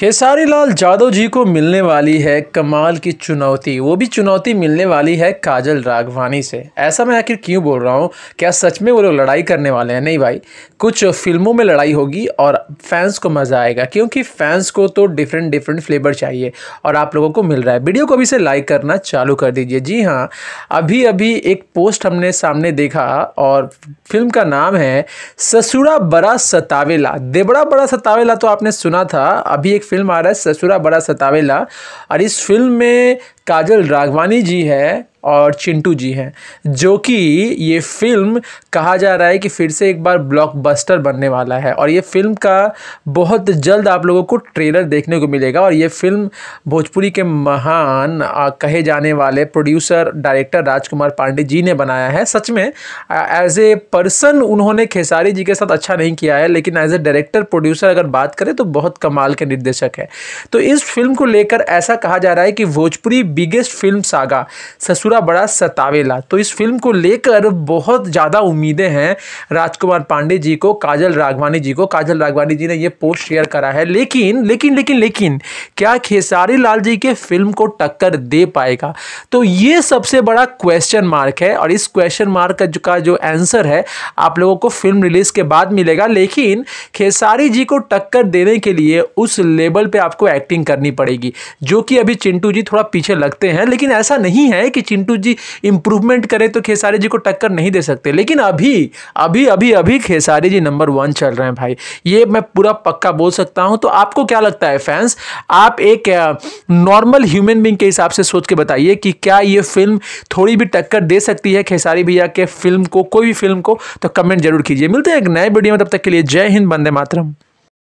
खेसारी लाल जादव जी को मिलने वाली है कमाल की चुनौती वो भी चुनौती मिलने वाली है काजल राघवानी से ऐसा मैं आखिर क्यों बोल रहा हूँ क्या सच में वो लोग लड़ाई करने वाले हैं नहीं भाई कुछ फिल्मों में लड़ाई होगी और फैंस को मज़ा आएगा क्योंकि फैंस को तो डिफरेंट डिफरेंट फ्लेवर चाहिए और आप लोगों को मिल रहा है वीडियो को अभी से लाइक करना चालू कर दीजिए जी हाँ अभी अभी एक पोस्ट हमने सामने देखा और फिल्म का नाम है ससुरा बड़ा सतावेला देबड़ा बड़ा सतावेला तो आपने सुना था अभी एक फिल्म आ रहा है ससुरा बड़ा सतावेला और इस फिल्म में काजल राघवानी जी है और चिंटू जी हैं जो कि ये फिल्म कहा जा रहा है कि फिर से एक बार ब्लॉकबस्टर बनने वाला है और ये फिल्म का बहुत जल्द आप लोगों को ट्रेलर देखने को मिलेगा और ये फिल्म भोजपुरी के महान कहे जाने वाले प्रोड्यूसर डायरेक्टर राजकुमार पांडे जी ने बनाया है सच में एज ए पर्सन उन्होंने खेसारी जी के साथ अच्छा नहीं किया है लेकिन एज ए डायरेक्टर प्रोड्यूसर अगर बात करें तो बहुत कमाल के निर्देशक है तो इस फिल्म को लेकर ऐसा कहा जा रहा है कि भोजपुरी बिगेस्ट फिल्म सागा ससुरा बड़ा सतावेला तो इस फिल्म को लेकर बहुत ज़्यादा उम्मीदें हैं राजकुमार पांडे जी को काजल राघवानी जी को काजल राघवानी जी ने ये पोस्ट शेयर करा है लेकिन लेकिन लेकिन लेकिन क्या खेसारी लाल जी के फिल्म को टक्कर दे पाएगा तो ये सबसे बड़ा क्वेश्चन मार्क है और इस क्वेश्चन मार्क का जो का जो आंसर है आप लोगों को फिल्म रिलीज़ के बाद मिलेगा लेकिन खेसारी जी को टक्कर देने के लिए उस लेवल पे आपको एक्टिंग करनी पड़ेगी जो कि अभी चिंटू जी थोड़ा पीछे लग लगते हैं लेकिन ऐसा नहीं है कि चिंटू जी इंप्रूवमेंट करें तो खेसारी जी को टक्कर नहीं दे सकते लेकिन अभी अभी अभी अभी खेसारी जी नंबर वन चल रहे हैं भाई ये मैं पूरा पक्का बोल सकता हूँ तो आपको क्या लगता है फैंस आप एक नॉर्मल ह्यूमन बींग के हिसाब से सोच के बताइए कि क्या ये फिल्म थोड़ी भी टक्कर दे सकती है खेसारी भैया के फिल्म को कोई भी फिल्म को तो कमेंट जरूर कीजिए मिलते हैं एक नए वीडियो में तब तक के लिए जय हिंद बंदे मातरम